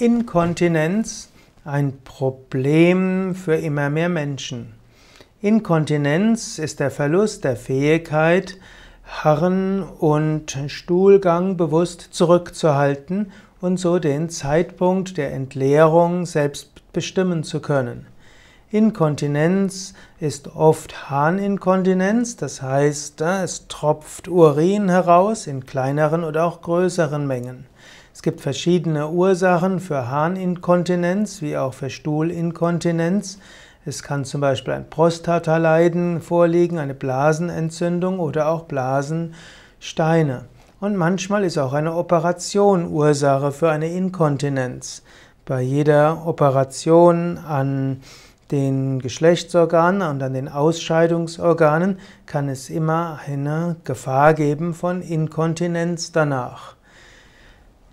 Inkontinenz ein Problem für immer mehr Menschen. Inkontinenz ist der Verlust der Fähigkeit, Harren und Stuhlgang bewusst zurückzuhalten und so den Zeitpunkt der Entleerung selbst bestimmen zu können. Inkontinenz ist oft Harninkontinenz, das heißt, es tropft Urin heraus in kleineren oder auch größeren Mengen. Es gibt verschiedene Ursachen für Harninkontinenz wie auch für Stuhlinkontinenz. Es kann zum Beispiel ein Prostataleiden vorliegen, eine Blasenentzündung oder auch Blasensteine. Und manchmal ist auch eine Operation Ursache für eine Inkontinenz. Bei jeder Operation an den Geschlechtsorganen und an den Ausscheidungsorganen kann es immer eine Gefahr geben von Inkontinenz danach.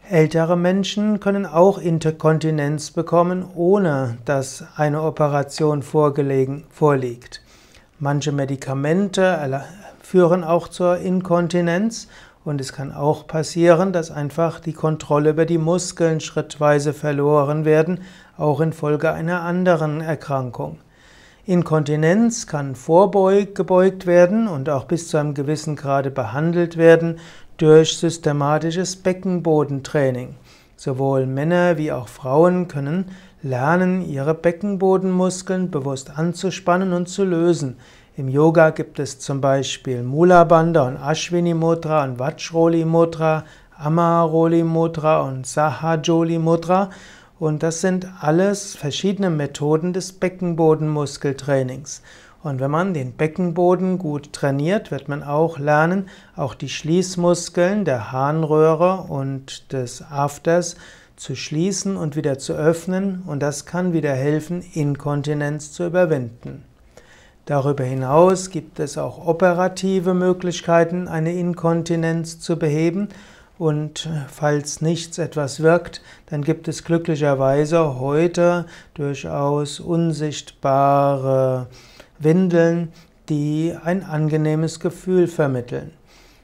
Ältere Menschen können auch Inkontinenz bekommen, ohne dass eine Operation vorliegt. Manche Medikamente führen auch zur Inkontinenz und es kann auch passieren, dass einfach die Kontrolle über die Muskeln schrittweise verloren werden, auch infolge einer anderen Erkrankung. Inkontinenz kann vorgebeugt werden und auch bis zu einem gewissen Grade behandelt werden durch systematisches Beckenbodentraining. Sowohl Männer wie auch Frauen können lernen, ihre Beckenbodenmuskeln bewusst anzuspannen und zu lösen. Im Yoga gibt es zum Beispiel Mula Bandha und Ashwini Mudra und Vajroli Mudra, Amaroli Mudra und Sahajoli Mudra. Und das sind alles verschiedene Methoden des Beckenbodenmuskeltrainings. Und wenn man den Beckenboden gut trainiert, wird man auch lernen, auch die Schließmuskeln der Harnröhre und des Afters zu schließen und wieder zu öffnen. Und das kann wieder helfen, Inkontinenz zu überwinden. Darüber hinaus gibt es auch operative Möglichkeiten, eine Inkontinenz zu beheben. Und falls nichts etwas wirkt, dann gibt es glücklicherweise heute durchaus unsichtbare Windeln, die ein angenehmes Gefühl vermitteln.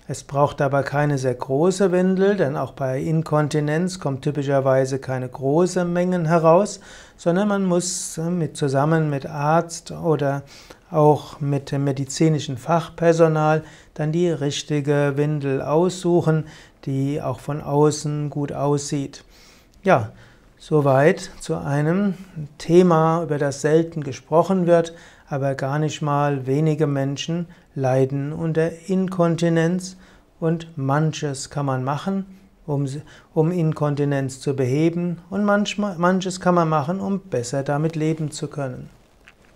Es braucht aber keine sehr große Windel, denn auch bei Inkontinenz kommt typischerweise keine großen Mengen heraus, sondern man muss äh, mit, zusammen mit Arzt oder auch mit dem medizinischen Fachpersonal dann die richtige Windel aussuchen, die auch von außen gut aussieht. Ja, soweit zu einem Thema, über das selten gesprochen wird, aber gar nicht mal wenige Menschen leiden unter Inkontinenz und manches kann man machen, um, um Inkontinenz zu beheben und manchmal, manches kann man machen, um besser damit leben zu können.